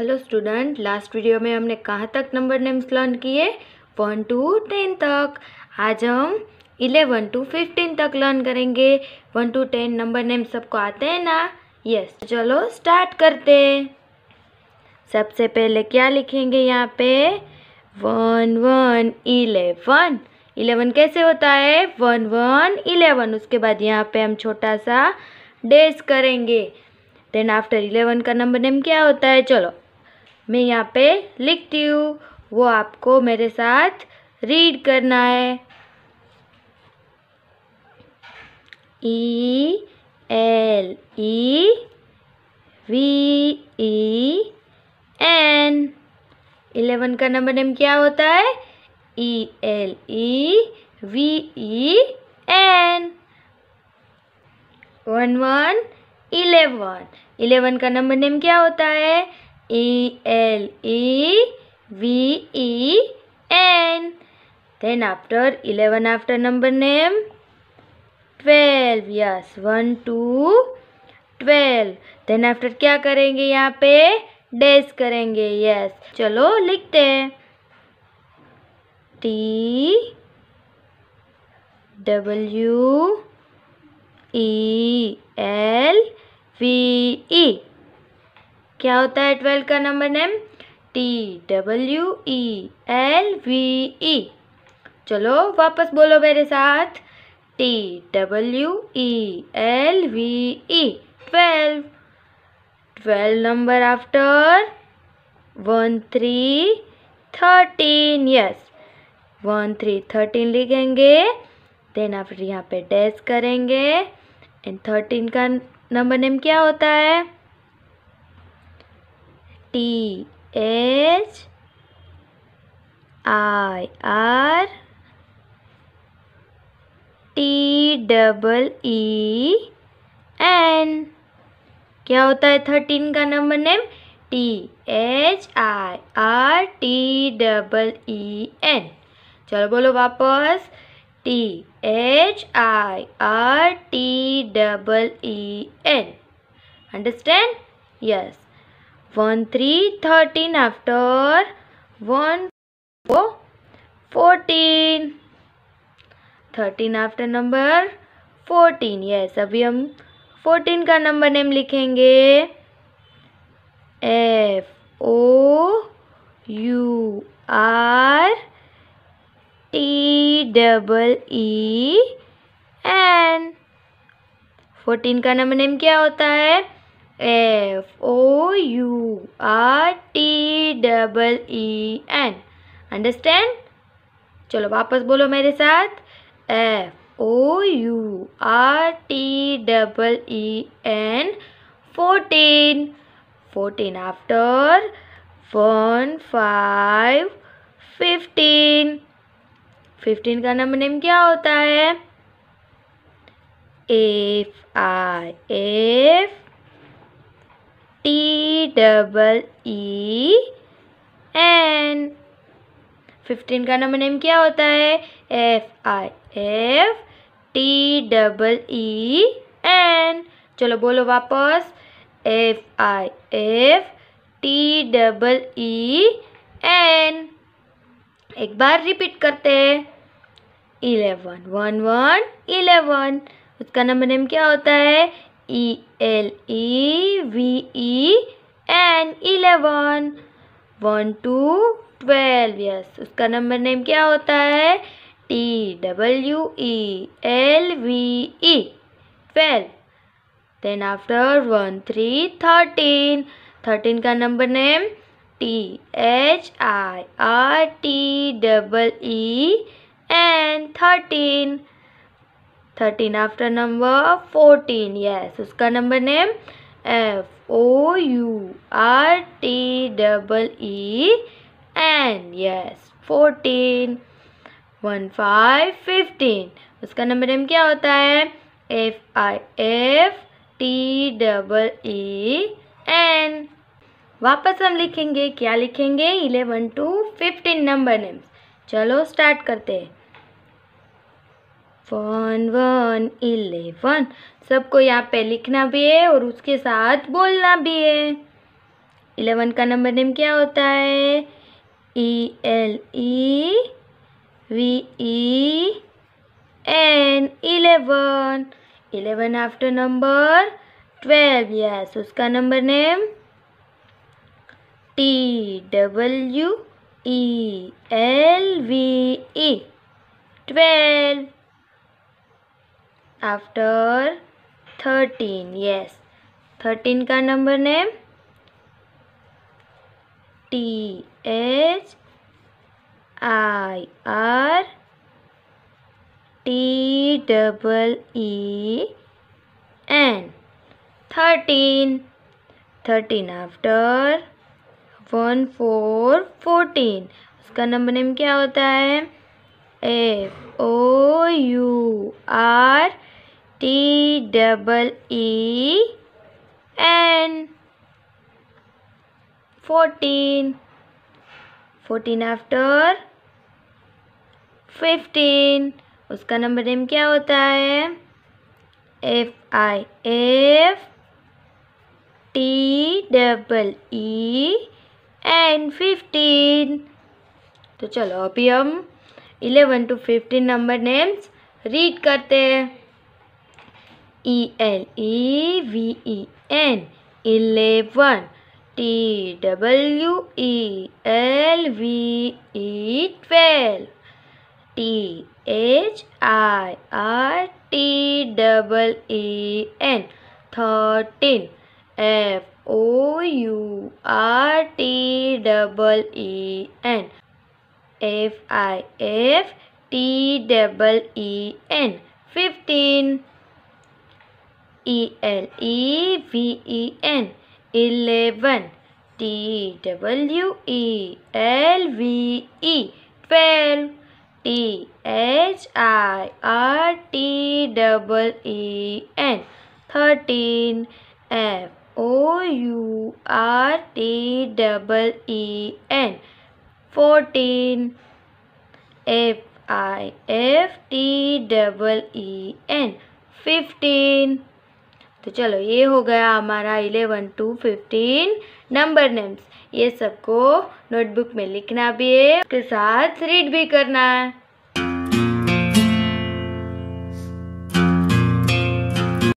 Hello student last video में हमने कहाँ तक नंबर नेम्स लर्न किए वन टू टेन तक आज हम इलेवन टू फिफ्टीन तक लर्न करेंगे one to ten number name सबको आते हैं ना यस yes. चलो स्टार्ट करते सबसे पहले क्या लिखेंगे यहाँ पे वन वन इलेवन इलेवन कैसे होता है वन वन इलेवन उसके बाद यहाँ पे हम छोटा सा डेस करेंगे देन आफ्टर इलेवन का नंबर नेम क्या होता है चलो मैं यहाँ पे लिखती हूँ वो आपको मेरे साथ रीड करना है E L E V E N eleven का नंबर नेम क्या होता है E L E V E N one one eleven eleven का नंबर नेम क्या होता है E L E V E N. Then after eleven, after number name twelve. yes one two twelve. then after क्या करेंगे यहाँ पे डेस करेंगे yes चलो लिखते हैं T W E L V E क्या होता है ट्वेल्व का number name T W E L V E चलो वापस बोलो मेरे साथ T W E L V E twelve twelve number after one three thirteen yes one three thirteen लिखेंगे देन आप यहाँ पे डैस करेंगे एंड थर्टीन का नंबर नेम क्या होता है T H I R T double E N क्या होता है थर्टीन का number name T H I R T double E N चलो बोलो वापस T H I R T double E N understand yes one three thirteen after one fourteen thirteen after number fourteen yes अभी हम fourteen का number name लिखेंगे F O U R T double E N fourteen का number name क्या होता है F O U R T double E N understand चलो वापस बोलो मेरे साथ F O U R T double E N fourteen fourteen after one five fifteen fifteen का नंबर नेम क्या होता है F I F T double E N fifteen का नंबर नेम क्या होता है F I F T double E N चलो बोलो वापस एफ I F T double E एन एक बार रिपीट करते हैं इलेवन वन वन इलेवन उसका नंबर नेम क्या होता है E L E V E N eleven one two twelve yes उसका नंबर नेम क्या होता है T W E L V E twelve then after one three thirteen thirteen का number name T H I R T double E N thirteen thirteen after number fourteen yes उसका number name F O U R T double E N yes fourteen one five fifteen उसका number name क्या होता है F I F T double E N वापस हम लिखेंगे क्या लिखेंगे eleven to fifteen number names चलो स्टार्ट करते हैं वन वन इलेवन सबको यहाँ पे लिखना भी है और उसके साथ बोलना भी है इलेवन का नंबर नेम क्या होता है E L E V E N eleven eleven after number twelve yes उसका number name T W E L V E twelve after thirteen yes thirteen का number name T H I R T double E N thirteen thirteen after one four fourteen उसका number name क्या होता है F O U R T double E N fourteen fourteen after fifteen उसका number name क्या होता है F I F T double E and fifteen तो चलो अभी हम eleven to fifteen number names read करते हैं E L E V E N eleven T W E L V E twelve T H I R T double E N thirteen F O U R T double E N F I F T double E N fifteen E L E V E N eleven T W E L V E twelve T H I R T thirteen F O U R T fourteen F F I F T N fifteen तो चलो ये हो गया हमारा eleven to fifteen number names ये सबको notebook में लिखना भी है उसके साथ रीड भी करना है